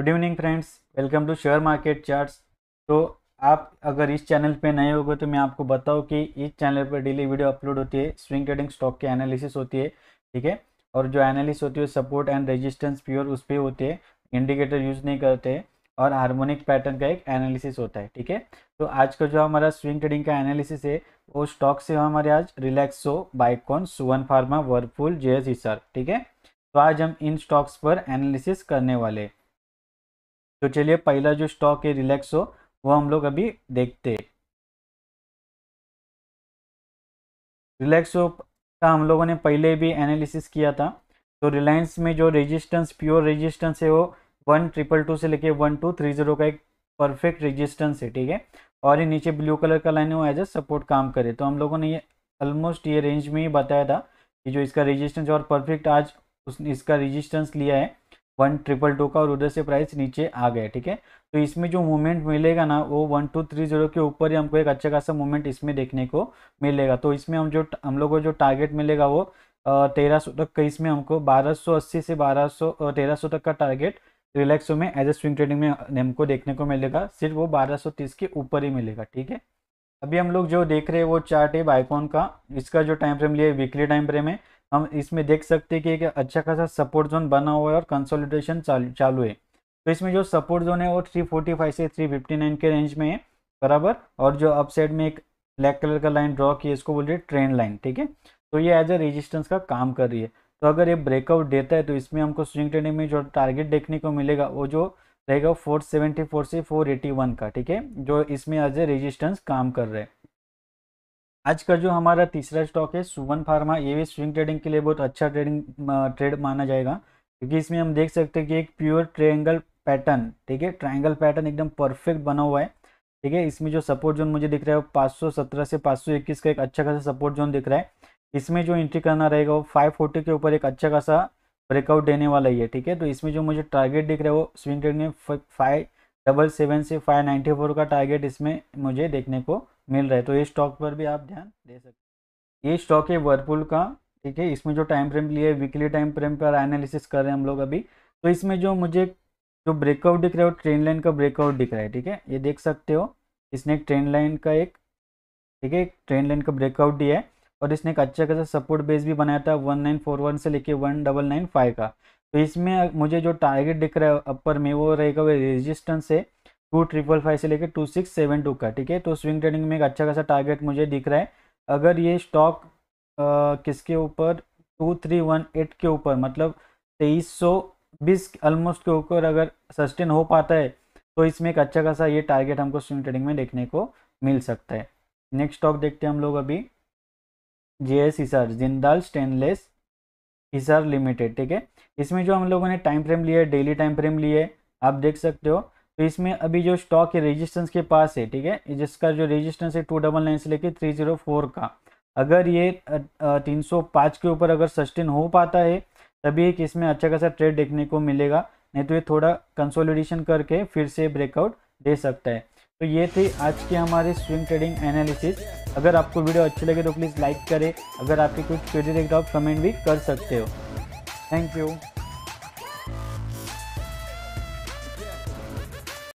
good evening friends welcome to share market charts तो आप अगर इस चैनल पे नए हो गए तो मैं आपको बताऊँ कि इस चैनल पर डेली वीडियो अपलोड होती है स्विंग ट्रेडिंग स्टॉक की एनालिसिस होती है ठीक है और जो एनालिसिस होती है सपोर्ट एंड रेजिस्टेंस प्योर उस पर होती है इंडिकेटर यूज़ नहीं करते और हार्मोनिक पैटर्न का एक एनालिसिस होता है ठीक है तो आज का जो हमारा स्विंग ट्रेडिंग का एनालिसिस है वो स्टॉक से हमारे आज रिलैक्सो बाइकॉन सुवन फार्मा वर्लपूल जे ठीक है तो आज हम इन स्टॉक्स पर एनालिसिस करने वाले हैं तो चलिए पहला जो स्टॉक है रिलैक्सो वो हम लोग अभी देखते रिलैक्सो का हम लोगों ने पहले भी एनालिसिस किया था तो रिलायंस में जो रेजिस्टेंस प्योर रेजिस्टेंस है वो वन ट्रिपल टू से लेके वन टू थ्री जीरो का एक परफेक्ट रेजिस्टेंस है ठीक है और ये नीचे ब्लू कलर का लाइन है वो एज ए सपोर्ट काम करे तो हम लोगों ने ये ऑलमोस्ट ये रेंज में ही बताया था कि जो इसका रेजिस्टेंस और परफेक्ट आज उस इसका रेजिस्टेंस लिया है वन ट्रिपल टू का और उधर से प्राइस नीचे आ गया ठीक है तो इसमें जो मूवमेंट मिलेगा ना वो वन टू थ्री जीरो के ऊपर ही हमको एक अच्छा खासा मूवमेंट इसमें देखने को मिलेगा तो इसमें हम जो हम लोग को जो टारगेट मिलेगा वो तेरह सौ तक का इसमें हमको बारह सौ अस्सी से बारह सौ तेरह सौ तक का टारगेट रिलैक्सो में एज ए स्विंग ट्रेडिंग में हमको देखने को मिलेगा सिर्फ वो बारह सौ तीस के ऊपर ही मिलेगा ठीक है अभी हम लोग जो देख रहे हैं वो चार्ट है बाइकॉन का इसका जो टाइम फ्रेम लिया है वीकली टाइम फ्रेम है हम इसमें देख सकते हैं कि एक अच्छा खासा सपोर्ट जोन बना हुआ है और कंसोलिडेशन चालू चालू है तो इसमें जो सपोर्ट जोन है वो 345 से 359 के रेंज में है बराबर और जो अपसाइड में एक ब्लैक कलर का लाइन ड्रॉ किया इसको बोल रही है ट्रेन लाइन ठीक है तो ये एज ए रेजिस्टेंस का काम कर रही है तो अगर ये ब्रेकआउट देता है तो इसमें हमको स्विंग ट्रेडिंग में जो टारगेट देखने को मिलेगा वो जो रहेगा फोर से फोर वन का ठीक है जो इसमें एज ए रेजिस्टेंस काम कर रहे हैं आज का जो हमारा तीसरा स्टॉक है सुवन फार्मा ये भी स्विंग ट्रेडिंग के लिए बहुत अच्छा ट्रेडिंग ट्रेड माना जाएगा क्योंकि इसमें हम देख सकते हैं कि एक प्योर ट्रायंगल पैटर्न ठीक है ट्रायंगल पैटर्न एकदम परफेक्ट बना हुआ है ठीक है इसमें जो सपोर्ट जोन मुझे दिख रहा है वो पाँच से पाँच का एक अच्छा खासा सपोर्ट जोन दिख रहा है इसमें जो एंट्री करना रहेगा वो फाइव के ऊपर एक अच्छा खासा ब्रेकआउट देने वाला ही है ठीक है तो इसमें जो मुझे टारगेट दिख रहा है वो स्विंग ट्रेड में फाइव डबल सेवन से फाइव नाइन्टी फोर का टारगेट इसमें मुझे देखने को मिल रहा है तो ये स्टॉक पर भी आप ध्यान दे सकते ये स्टॉक है वर्लपुल का ठीक है इसमें जो टाइम फ्रेम लिए वीकली टाइम फ्रेम पर एनालिसिस कर रहे हैं हम लोग अभी तो इसमें जो मुझे जो ब्रेकआउट दिख रहा है वो ट्रेन लाइन का ब्रेकआउट दिख रहा है ठीक है ये देख सकते हो इसने एक ट्रेन लाइन का एक ठीक है ट्रेन लाइन का ब्रेकआउट दिया है और इसने एक अच्छा खासा सपोर्ट बेस भी बनाया था वन नाइन फोर वन से लेके वन डबल नाइन फाइव का तो इसमें मुझे जो टारगेट दिख रहा है अपर में वो रहेगा वो रेजिस्टेंस है टू ट्रिपल फाइव से लेकर टू सिक्स सेवन टू का ठीक है तो स्विंग ट्रेडिंग में एक अच्छा खासा टारगेट मुझे दिख रहा है अगर ये स्टॉक किसके ऊपर टू थ्री वन एट के ऊपर मतलब तेईस सौ बीस ऑलमोस्ट के ऊपर अगर सस्टेन हो पाता है तो इसमें एक अच्छा खासा ये टारगेट हमको स्विंग ट्रेडिंग में देखने को मिल सकता है नेक्स्ट स्टॉक देखते हैं हम लोग अभी J S Hisar Jindal stainless Hisar limited ठीक है इसमें जो हम लोगों ने टाइम फ्रेम लिया है डेली टाइम फ्रेम लिए आप देख सकते हो तो इसमें अभी जो स्टॉक है रेजिस्टेंस के पास है ठीक है जिसका जो रेजिस्टेंस है टू डबल नाइन से लेके थ्री जीरो फोर का अगर ये तीन सौ पाँच के ऊपर अगर सस्टेन हो पाता है तभी एक इसमें अच्छा खासा ट्रेड देखने को मिलेगा नहीं तो ये थोड़ा कंसोलिडेशन करके फिर से ब्रेकआउट दे सकता है तो ये थे आज के हमारे स्विंग ट्रेडिंग एनालिसिस अगर आपको वीडियो अच्छी लगे तो प्लीज़ लाइक करें अगर आपकी कुछ क्वेरी देख तो आप कमेंट भी कर सकते हो थैंक यू